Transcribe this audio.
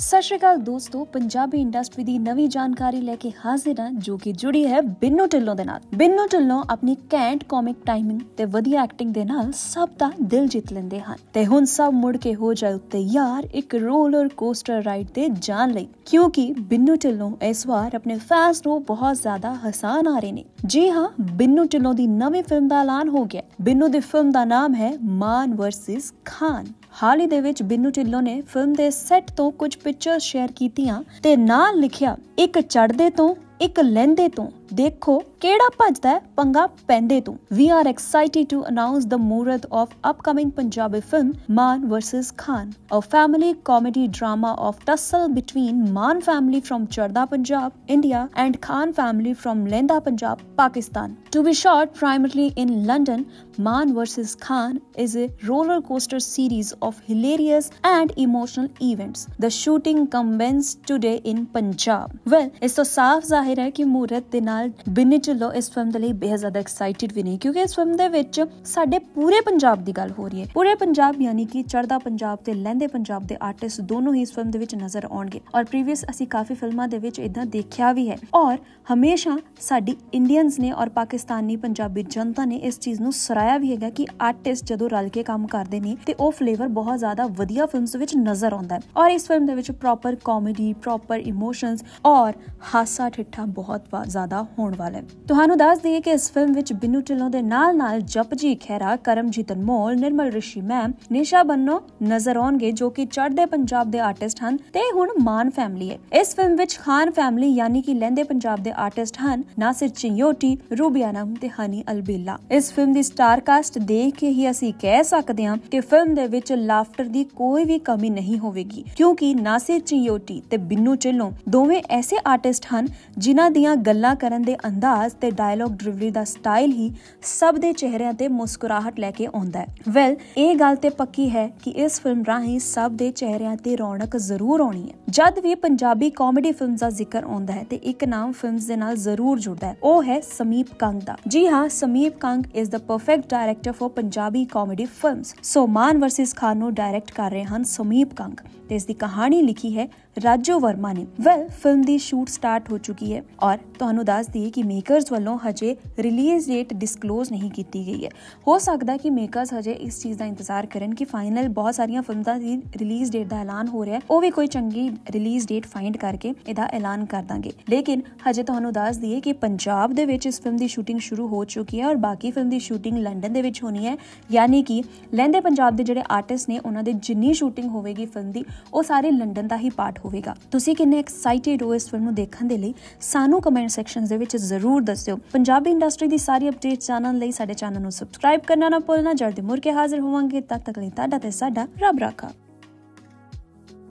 ਸਤਿ ਸ਼੍ਰੀ ਅਕਾਲ ਦੋਸਤੋ ਪੰਜਾਬੀ ਇੰਡਸਟਰੀ ਦੀ ਨਵੀਂ ਜਾਣਕਾਰੀ ਲੈ ਕੇ ਹਾਜ਼ਰ ਹਾਂ ਜੋ ਕਿ ਜੁੜੀ ਹੈ ਬਿੰਨੂ ਢਿੱਲੋਂ ਦੇ ਨਾਲ ਬਿੰਨੂ ਢਿੱਲੋਂ ਆਪਣੀ ਕੈਂਟ ਕਾਮਿਕ ਟਾਈਮਿੰਗ ਤੇ ਵਧੀਆ ਐਕਟਿੰਗ ਦੇ ਨਾਲ ਸਭ ਦਾ ਦਿਲ ਜਿੱਤ ਲੈਂਦੇ ਹਨ ਤੇ ਹੁਣ ਸਭ ਮੁੜ ਕੇ ਹੋ ਜਾਏ ਉੱਤੇ ਯਾਰ ਇੱਕ ਰੋਲਰ ਕੋਸਟਰ ਰਾਈਡ ਤੇ ਜਾਣ ਲਈ ਕਿਉਂਕਿ ਬਿੰਨੂ ਢਿੱਲੋਂ ਇਸ ਵਾਰ ਆਪਣੇ ਫੈਨਸ ਨੂੰ ਬਹੁਤ ਜ਼ਿਆਦਾ ਹਸਾਨ ਆ ਰਹੇ ਨੇ ਜੀ ਹਾਂ ਬਿੰਨੂ ਢਿੱਲੋਂ ਦੀ ਨਵੀਂ ਫਿਲਮ ਦਾ ਐਲਾਨ ਹੋ ਗਿਆ ਬਿੰਨੂ ਦੀ ਫਿਲਮ ਦਾ ਨਾਮ ਹੈ ਮਾਨ ਵਰਸਸ ਖਾਨ ਹਾਲ ਹੀ ਦੇ ਵਿੱਚ ਬਿੰਨੂ ਢਿੱਲੋਂ ਨੇ ਫਿਲਮ ਦੇ ਸੈੱਟ ਤੋਂ ਕੁਝ ਪਿਕਚਰ ਸ਼ੇਅਰ ਕੀਤੀਆਂ ਤੇ ਨਾਲ ਲਿਖਿਆ ਇੱਕ ਚੜਦੇ ਤੋਂ ਇੱਕ ਲਹਿੰਦੇ ਤੋਂ ਦੇਖੋ ਕਿਹੜਾ ਭੱਜਦਾ ਹੈ ਪੰਗਾ ਪੈਂਦੇ ਤੂੰ we are excited to announce the muhurat of upcoming Punjabi film Maan versus Khan a family comedy drama of tussle between Maan family from Chadhda Punjab India and Khan family from Lehnda Punjab Pakistan to be shot primarily in London Maan versus Khan is a roller coaster series of hilarious and emotional events the shooting commences today in Punjab well ਇਸ ਤੋਂ ਸਾਫ਼ ਜ਼ਾਹਿਰ ਹੈ ਕਿ ਮੂਰਤ ਦੇ ਨਾਲ ਨਾਲ ਬਿੰਨੇ ਢਿੱਲੋਂ ਇਸ ਫਿਲਮ ਦੇ ਲਈ ਬੇਹੱਦ ਜ਼ਿਆਦਾ ਐਕਸਾਈਟਿਡ ਵੀ ਨਹੀਂ ਕਿਉਂਕਿ ਇਸ ਫਿਲਮ ਦੇ ਵਿੱਚ ਸਾਡੇ ਪੂਰੇ ਪੰਜਾਬ ਦੀ ਗੱਲ ਹੋ ਰਹੀ ਹੈ ਪੂਰੇ ਪੰਜਾਬ ਯਾਨੀ ਕਿ ਚੜਦਾ ਪੰਜਾਬ ਤੇ ਲਹਿੰਦੇ ਪੰਜਾਬ ਦੇ ਆਰਟਿਸਟ ਦੋਨੋਂ ਹੀ ਇਸ ਫਿਲਮ ਦੇ ਵਿੱਚ ਨਜ਼ਰ ਆਉਣਗੇ ਔਰ ਪ੍ਰੀਵੀਅਸ ਅਸੀਂ ਕਾਫੀ ਫਿਲਮਾਂ ਦੇ ਵਿੱਚ ਇਦਾਂ ਦੇਖਿਆ ਵੀ ਹੈ ਔਰ ਹਮੇਸ਼ਾ ਸਾਡੀ ਇੰਡੀਅਨਸ ਨੇ ਔਰ ਪਾਕਿਸਤਾਨੀ ਪੰਜਾਬੀ ਜਨਤਾ ਨੇ ਇਸ ਚੀਜ਼ ਨੂੰ ਸਰਾਇਆ ਵੀ ਹੈਗਾ ਕਿ ਆਰਟਿਸਟ ਜਦੋਂ ਰਲ ਕੇ ਕੰਮ ਕਰਦੇ ਨੇ ਤੇ ਉਹ ਫਲੇਵਰ ਬਹੁਤ ਜ਼ਿਆਦਾ ਵਧੀਆ ਫਿਲਮਸ ਵਿੱਚ ਨਜ਼ਰ ਆਉਂਦਾ ਹੈ ਔਰ ਇਸ ਫਿਲਮ ਦੇ ਵਿੱਚ ਪ੍ਰੋਪਰ ਕਾਮੇਡੀ ਪ੍ਰੋਪਰ ਇਮੋਸ਼ਨਸ ਔਰ ਹਾਸਾ ਠਿੱਠਾ ਬਹੁਤ ਜ਼ਿਆਦਾ ਹੋਣ ਵਾਲਾ ਹੈ ਤੁਹਾਨੂੰ ਦੱਸ ਦਈਏ ਕਿ ਇਸ ਫਿਲਮ ਵਿੱਚ ਬਿੰਨੂ ਢਿੱਲੋਂ ਦੇ ਨਾਲ-ਨਾਲ ਜਪਜੀ ਖੈਰਾ ਕਰਮਜੀਤ ਅਨਮੋਲ ਨਿਰਮਲ ਰਿਸ਼ੀ ਮੈਮ ਨਿਸ਼ਾ ਬੰਨੋ ਨਜ਼ਰ ਆਉਣਗੇ ਜੋ ਕਿ ਚੜ੍ਹਦੇ ਪੰਜਾਬ ਦੇ ਆਰਟਿਸਟ ਹਨ ਤੇ ਹੁਣ ਮਾਨ ਫੈਮਿਲੀ ਹੈ ਇਸ ਫਿਲਮ ਵਿੱਚ ਖਾਨ ਫੈਮਿਲੀ ਯਾਨੀ ਕਿ ਲਹਿੰਦੇ ਪੰਜਾਬ ਦੇ ਆਰਟਿਸਟ ਹਨ ਨਾਸਿਰ ਰੂਬੀਆ ਰੂਬੀਆਨਮ ਤੇ ਹਨੀ ਅਲਬੇਲਾ ਇਸ ਫਿਲਮ ਦੀ ਸਟਾਰ ਕਾਸਟ ਦੇਖ ਕੇ ਹੀ ਅਸੀਂ ਕਹਿ ਸਕਦੇ ਹਾਂ ਕਿ ਫਿਲਮ ਦੇ ਵਿੱਚ ਲਾਫਟਰ ਦੀ ਕੋਈ ਵੀ ਕਮੀ ਨਹੀਂ ਹੋਵੇਗੀ ਕਿਉਂਕਿ ਨਾਸਿਰ ਚਿਯੋਟੀ ਤੇ ਬਿੰਨੂ ਚਿੱਲੋਂ ਦੋਵੇਂ ਐਸੇ ਆਰਟਿਸਟ ਹਨ ਜਿਨ੍ਹਾਂ ਦੀਆਂ ਗੱਲਾਂ ਕਰਨ ਕਰਨ ਦੇ ਅੰਦਾਜ਼ ਤੇ ਡਾਇਲੌਗ ਡਿਲੀਵਰੀ ਦਾ ਸਟਾਈਲ ਹੀ ਸਭ ਦੇ ਚਿਹਰਿਆਂ ਤੇ ਮੁਸਕਰਾਹਟ ਲੈ ਕੇ ਆਉਂਦਾ ਹੈ ਵੈਲ ਇਹ ਗੱਲ ਤੇ ਪੱਕੀ ਹੈ ਕਿ ਇਸ ਫਿਲਮ ਰਾਹੀਂ ਸਭ ਦੇ ਚਿਹਰਿਆਂ ਤੇ ਰੌਣਕ ਜ਼ਰੂਰ ਆਉਣੀ ਹੈ ਜਦ ਵੀ ਪੰਜਾਬੀ ਕਾਮੇਡੀ ਫਿਲਮਸ ਦਾ ਜ਼ਿਕਰ ਆਉਂਦਾ ਹੈ ਤੇ ਇੱਕ ਨਾਮ ਫਿਲਮਸ ਦੇ ਨਾਲ ਜ਼ਰੂਰ ਜੁੜਦਾ ਹੈ ਉਹ ਹੈ ਸਮੀਪ ਕੰਗ ਦਾ ਜੀ ਹਾਂ Sameep Kang is the perfect director for Punjabi comedy films so Maan versus Khan ਨੂੰ ਡਾਇਰੈਕਟ ਕਰ ਰਹੇ ਹਨ ਸਮੀਪ ਕੰਗ ਤੇ ਇਸ ਦੀ ਕਹਾਣੀ ਲਿਖੀ ਹੈ ਰਾਜੂ ਵਰਮਾ ਨੇ ਵੈਲ ਫਿਲਮ ਦੀ ਸ਼ੂਟ ਸਟਾਰਟ ਹੋ ਚੁੱਕੀ ਹੈ ਔਰ ਤੁਹਾਨੂੰ ਦੱਸ ਦਈਏ ਕਿ ਮੇਕਰਸ ਵੱਲੋਂ ਹਜੇ ਰਿਲੀਜ਼ ਡੇਟ ਡਿਸਕਲੋਜ਼ ਨਹੀਂ ਕੀਤੀ ਗਈ ਹੈ ਹੋ ਸਕਦਾ ਕਿ ਮੇਕਰਸ ਹਜੇ ਇਸ ਚੀਜ਼ ਦਾ ਇੰਤਜ਼ਾਰ ਕਰਨ ਕਿ ਫਾਈਨਲ ਬਹੁਤ ਸਾਰੀਆਂ ਫਿਲਮਾਂ ਦੀ ਰਿਲੀਜ਼ ਡੇਟ ਦਾ ਐਲਾਨ ਹੋ ਰਿਹਾ ਹੈ ਉਹ ਵੀ ਕੋਈ ਚੰਗੀ ਰਿਲੀਜ਼ ਡੇਟ ਫਾਈਂਡ ਕਰਕੇ ਇਹਦਾ ਐਲਾਨ ਕਰ ਦਾਂਗੇ ਲੇਕਿਨ ਹਜੇ ਤੁਹਾਨੂੰ ਦੱਸ ਦਈਏ ਕਿ ਪੰਜਾਬ ਦੇ ਵਿੱਚ ਇਸ ਫਿਲਮ ਦੀ ਸ਼ੂਟਿੰਗ ਸ਼ੁਰੂ ਹੋ ਚੁੱਕੀ ਹੈ ਔਰ ਬਾਕੀ ਫਿਲਮ ਦੀ ਸ਼ੂਟਿੰਗ ਲੰਡਨ ਦੇ ਵਿੱਚ ਹੋਣੀ ਹੈ ਯਾਨੀ ਕਿ ਲਹਿੰਦੇ ਪੰਜਾਬ ਦੇ ਜਿਹੜੇ ਆਰਟਿਸਟ ਨੇ ਉਹਨਾਂ ਦੇ ਜਿੰਨੀ ਸ਼ੂਟਿੰਗ ਹੋਵੇਗੀ ਫਿਲਮ ਦੀ ਉਹ ਸਾਰੇ ਲੰਡਨ ਦਾ ਹੀ ਪਾਰਟ ਹੋਵੇਗਾ ਤੁਸੀਂ ਕਿੰਨੇ ਐਕਸਾਈਟਿਡ ਹੋ ਇਸ ਫਿਲਮ ਨੂੰ ਦੇਖਣ ਦੇ ਲਈ ਸਾਨੂੰ ਕਮੈਂਟ ਸੈਕਸ਼ਨ ਦੇ ਵਿੱਚ ਜ਼ਰੂਰ ਦੱਸਿਓ ਪੰਜਾਬੀ ਇੰਡਸਟਰੀ ਦੀ ਸਾਰੀ ਅਪਡੇਟਸ ਜਾਣਨ ਲਈ ਸਾਡੇ ਚੈਨਲ ਨੂੰ ਸਬਸਕ੍ਰਾਈਬ ਕਰਨਾ ਨਾ ਭੁੱਲਣਾ ਜਲਦੀ ਮੁੜ ਕੇ ਹਾਜ਼ਰ ਹੋਵਾਂਗੇ ਤਦ ਤੱਕ ਲਈ ਤੁਹਾਡਾ ਤੇ ਸਾਡਾ ਰੱਬ ਰਾਖਾ